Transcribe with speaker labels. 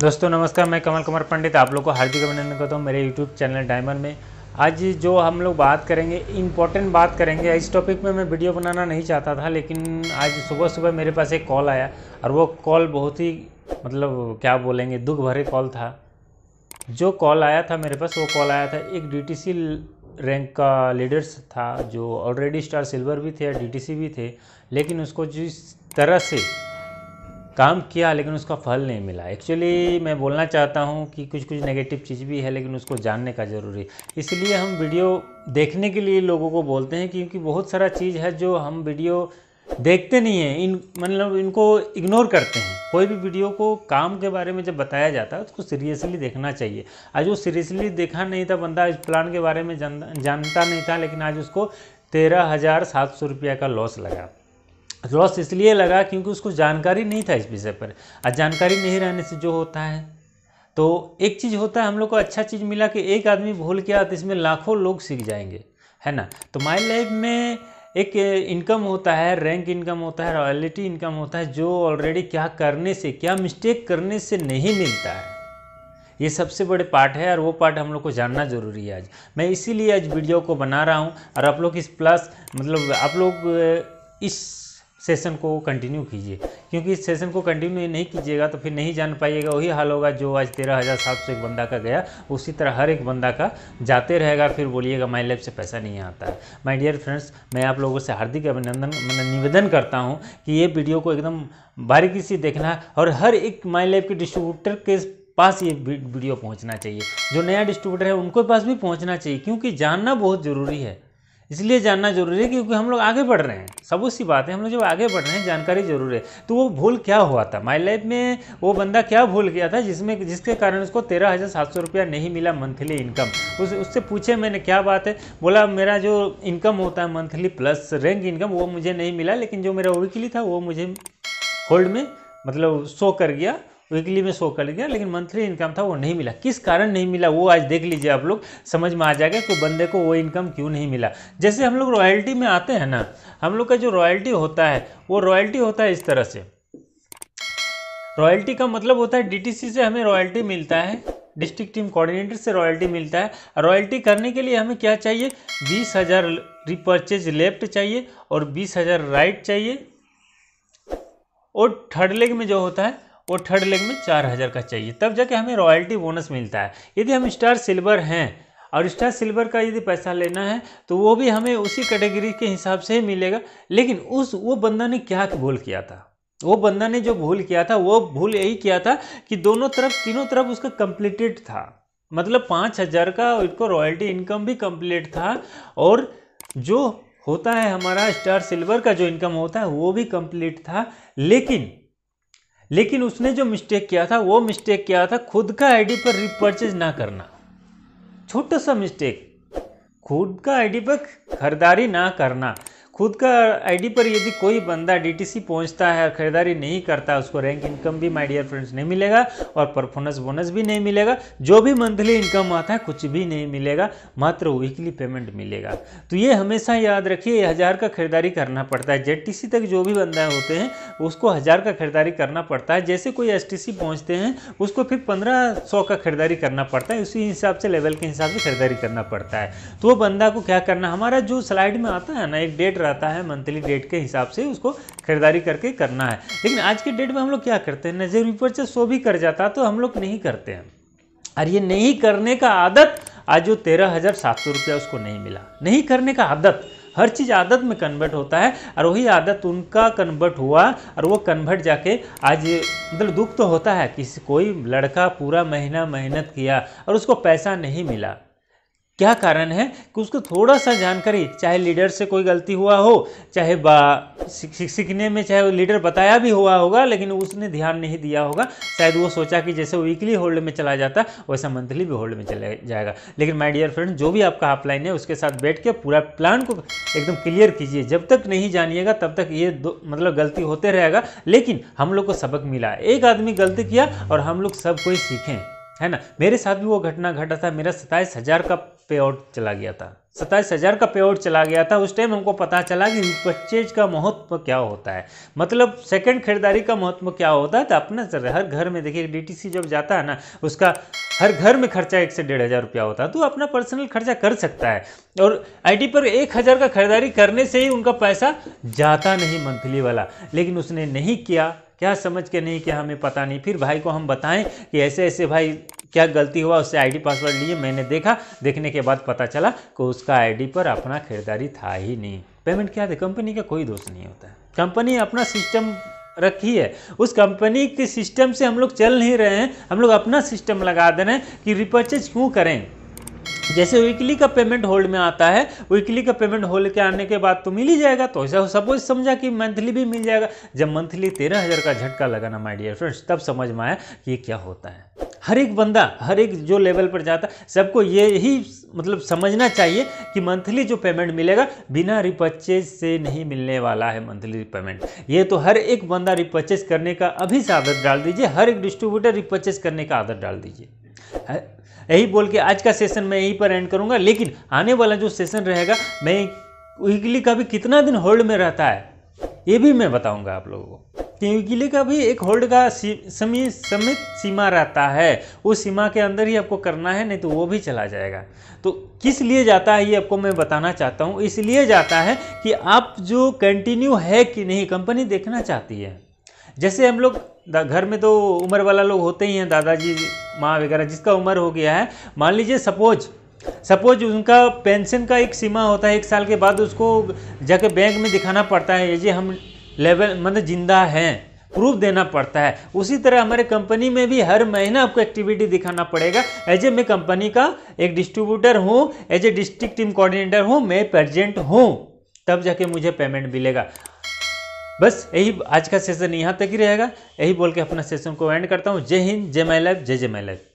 Speaker 1: दोस्तों नमस्कार मैं कमल कुमार पंडित आप लोग को हार्दिक अभिनंदन करता हूँ मेरे यूट्यूब चैनल डायमंड में आज जो हम लोग बात करेंगे इम्पोर्टेंट बात करेंगे इस टॉपिक में मैं वीडियो बनाना नहीं चाहता था लेकिन आज सुबह सुबह मेरे पास एक कॉल आया और वो कॉल बहुत ही मतलब क्या बोलेंगे दुख भरे कॉल था जो कॉल आया था मेरे पास वो कॉल आया था एक डी रैंक का लीडर्स था जो ऑलरेडी स्टार सिल्वर भी थे और डीटीसी भी थे लेकिन उसको जिस तरह से काम किया लेकिन उसका फल नहीं मिला एक्चुअली मैं बोलना चाहता हूँ कि कुछ कुछ नेगेटिव चीज़ भी है लेकिन उसको जानने का ज़रूरी इसलिए हम वीडियो देखने के लिए लोगों को बोलते हैं क्योंकि बहुत सारा चीज़ है जो हम वीडियो देखते नहीं हैं इन मतलब इनको इग्नोर करते हैं कोई भी वीडियो को काम के बारे में जब बताया जाता है उसको सीरियसली देखना चाहिए आज वो सीरियसली देखा नहीं था बंदा इस प्लान के बारे में जान, जानता नहीं था लेकिन आज उसको तेरह हज़ार सात सौ रुपया का लॉस लगा लॉस इसलिए लगा क्योंकि उसको जानकारी नहीं था इस विषय पर आज जानकारी नहीं रहने से जो होता है तो एक चीज़ होता है हम लोग को अच्छा चीज़ मिला कि एक आदमी भूल गया तो इसमें लाखों लोग सीख जाएंगे है ना तो माई लाइफ में एक इनकम होता है रैंक इनकम होता है रॉयलिटी इनकम होता है जो ऑलरेडी क्या करने से क्या मिस्टेक करने से नहीं मिलता है ये सबसे बड़े पार्ट है और वो पार्ट हम लोग को जानना जरूरी है आज मैं इसीलिए आज वीडियो को बना रहा हूँ और आप लोग इस प्लस मतलब आप लोग इस सेशन को कंटिन्यू कीजिए क्योंकि इस सेशन को कंटिन्यू नहीं कीजिएगा तो फिर नहीं जान पाइएगा वही हाल होगा जो आज तेरह हज़ार सात सौ एक बंदा का गया उसी तरह हर एक बंदा का जाते रहेगा फिर बोलिएगा माई लाइफ से पैसा नहीं आता है माई डियर फ्रेंड्स मैं आप लोगों से हार्दिक अभिनंदन मैं निवेदन करता हूँ कि ये वीडियो को एकदम बारीकी से देखना और हर एक माई लाइफ के डिस्ट्रीब्यूटर के पास ये वीडियो पहुंचना चाहिए जो नया डिस्ट्रीब्यूटर है उनके पास भी पहुंचना चाहिए क्योंकि जानना बहुत ज़रूरी है इसलिए जानना जरूरी है क्योंकि हम लोग आगे बढ़ रहे हैं सब उसी बात है हम लोग जब आगे बढ़ रहे हैं जानकारी जरूर है तो वो भूल क्या हुआ था माई लाइफ में वो बंदा क्या भूल गया था जिसमें जिसके कारण उसको तेरह हज़ार सात सौ रुपया नहीं मिला मंथली इनकम उस उससे पूछे मैंने क्या बात है बोला मेरा जो इनकम होता है मंथली प्लस रैंक इनकम वो मुझे नहीं मिला लेकिन जो मेरा वीकली था वो मुझे होल्ड में मतलब शो कर गया वीकली में शो कर दिया लेकिन मंथली इनकम था वो नहीं मिला किस कारण नहीं मिला वो आज देख लीजिए आप लोग समझ में आ जाएगा कि बंदे को वो इनकम क्यों नहीं मिला जैसे हम लोग रॉयल्टी में आते हैं ना हम लोग का जो रॉयल्टी होता है वो रॉयल्टी होता है इस तरह से रॉयल्टी का मतलब होता है डी से हमें रॉयल्टी मिलता है डिस्ट्रिक्ट टीम कोऑर्डिनेटर से रॉयल्टी मिलता है रॉयल्टी करने के लिए हमें क्या चाहिए बीस हज़ार रिपर्चेज लेफ्ट चाहिए और बीस हज़ार राइट चाहिए और थर्ड लेग में जो होता है और थर्ड लेग में चार हज़ार का चाहिए तब जाके हमें रॉयल्टी बोनस मिलता है यदि हम स्टार सिल्वर हैं और स्टार सिल्वर का यदि पैसा लेना है तो वो भी हमें उसी कैटेगरी के हिसाब से ही मिलेगा लेकिन उस वो बंदा ने क्या भूल किया था वो बंदा ने जो भूल किया था वो भूल यही किया था कि दोनों तरफ तीनों तरफ उसका कंप्लीटेड था मतलब पाँच हज़ार का इनको रॉयल्टी इनकम भी कंप्लीट था और जो होता है हमारा स्टार सिल्वर का जो इनकम होता है वो भी कंप्लीट था लेकिन लेकिन उसने जो मिस्टेक किया था वो मिस्टेक किया था खुद का आईडी पर रिपर्चेज ना करना छोटा सा मिस्टेक खुद का आईडी पर खरीदारी ना करना खुद का आईडी पर यदि कोई बंदा डीटीसी पहुंचता है और खरीदारी नहीं करता उसको रैंक इनकम भी माय डियर फ्रेंड्स नहीं मिलेगा और परफॉर्मेंस बोनस भी नहीं मिलेगा जो भी मंथली इनकम आता है कुछ भी नहीं मिलेगा मात्र वीकली पेमेंट मिलेगा तो ये हमेशा याद रखिए हज़ार का खरीदारी करना पड़ता है जेड तक जो भी बंदा होते हैं उसको हज़ार का खरीदारी करना पड़ता है जैसे कोई एस पहुंचते हैं उसको फिर पंद्रह सौ का खरीदारी करना पड़ता है उसी हिसाब से लेवल के हिसाब से खरीदारी करना पड़ता है तो वो बंदा को क्या करना हमारा जो स्लाइड में आता है ना एक डेट रहता है मंथली डेट के हिसाब से उसको खरीदारी करके करना है लेकिन आज के डेट में हम लोग क्या करते हैं नजर रिपर्चेस सो भी कर जाता तो हम लोग नहीं करते हैं और ये नहीं करने का आदत आज जो तेरह हज़ार सात सौ रुपया उसको नहीं मिला नहीं करने का आदत हर चीज़ आदत में कन्वर्ट होता है और वही आदत उनका कन्वर्ट हुआ और वो कन्वर्ट जाके आज मतलब दुख तो होता है किसी कोई लड़का पूरा महीना मेहनत किया और उसको पैसा नहीं मिला क्या कारण है कि उसको थोड़ा सा जानकारी चाहे लीडर से कोई गलती हुआ हो चाहे सीखने में चाहे लीडर बताया भी हुआ होगा लेकिन उसने ध्यान नहीं दिया होगा शायद वो सोचा कि जैसे वीकली होल्ड में चला जाता वैसा मंथली भी होल्ड में चला जाएगा लेकिन माय डियर फ्रेंड जो भी आपका ऑफलाइन है उसके साथ बैठ के पूरा प्लान को एकदम क्लियर कीजिए जब तक नहीं जानिएगा तब तक ये दो मतलब गलती होते रहेगा लेकिन हम लोग को सबक मिला एक आदमी गलती किया और हम लोग सब कोई सीखें है ना मेरे साथ भी वो घटना घटा था मेरा सताईस हज़ार का पे आउट चला गया था सत्ताईस हज़ार का पे आउट चला गया था उस टाइम हमको पता चला कि परचेज का महत्व क्या होता है मतलब सेकंड खरीदारी का महत्व क्या होता है तो अपना हर घर में देखिए डीटीसी जब जाता है ना उसका हर घर में खर्चा एक से डेढ़ हज़ार रुपया होता है तो अपना पर्सनल खर्चा कर सकता है और आईटी पर एक हज़ार का खरीदारी करने से ही उनका पैसा जाता नहीं मंथली वाला लेकिन उसने नहीं किया क्या समझ के नहीं किया हमें पता नहीं फिर भाई को हम बताएं कि ऐसे ऐसे भाई क्या गलती हुआ उससे आईडी पासवर्ड लिए मैंने देखा देखने के बाद पता चला कि उसका आईडी पर अपना खरीदारी था ही नहीं पेमेंट क्या था कंपनी का कोई दोष नहीं होता है कंपनी अपना सिस्टम रखी है उस कंपनी के सिस्टम से हम लोग चल नहीं रहे हैं हम लोग अपना सिस्टम लगा दे रहे हैं कि रिपर्चेज क्यों करें जैसे वीकली का पेमेंट होल्ड में आता है वीकली का पेमेंट होल्ड के आने के बाद तो मिल ही जाएगा तो ऐसा सपोज समझा कि मंथली भी मिल जाएगा जब मंथली तेरह हज़ार का झटका लगाना माय डियर फ्रेंड्स तब समझ में आया कि ये क्या होता है हर एक बंदा हर एक जो लेवल पर जाता सबको ये ही मतलब समझना चाहिए कि मंथली जो पेमेंट मिलेगा बिना रिपर्चेज से नहीं मिलने वाला है मंथली पेमेंट ये तो हर एक बंदा रिपर्चेज करने का अभी से आदत डाल दीजिए हर एक डिस्ट्रीब्यूटर रिपर्चेज करने का आदत डाल दीजिए यही बोल के आज का सेशन मैं यहीं पर एंड करूँगा लेकिन आने वाला जो सेशन रहेगा मैं वीकली का भी कितना दिन होल्ड में रहता है ये भी मैं बताऊँगा आप लोगों को किले का भी एक होल्ड का समी समित सीमा रहता है उस सीमा के अंदर ही आपको करना है नहीं तो वो भी चला जाएगा तो किस लिए जाता है ये आपको मैं बताना चाहता हूँ इसलिए जाता है कि आप जो कंटिन्यू है कि नहीं कंपनी देखना चाहती है जैसे हम लोग घर में तो उम्र वाला लोग होते ही हैं दादाजी माँ वगैरह जिसका उम्र हो गया है मान लीजिए सपोज सपोज उनका पेंशन का एक सीमा होता है एक साल के बाद उसको जाके बैंक में दिखाना पड़ता है ये जी हम लेवल मतलब जिंदा हैं प्रूफ देना पड़ता है उसी तरह हमारे कंपनी में भी हर महीना आपको एक्टिविटी दिखाना पड़ेगा एज ए मैं कंपनी का एक डिस्ट्रीब्यूटर हूँ as a district team coordinator हूँ मैं प्रेजेंट हूँ तब जाके मुझे पेमेंट मिलेगा बस यही आज का सेशन यहाँ तक ही रहेगा यही बोल के अपना सेशन को एंड करता हूँ जय हिंद जय माई लाइफ जय जय माई लाइफ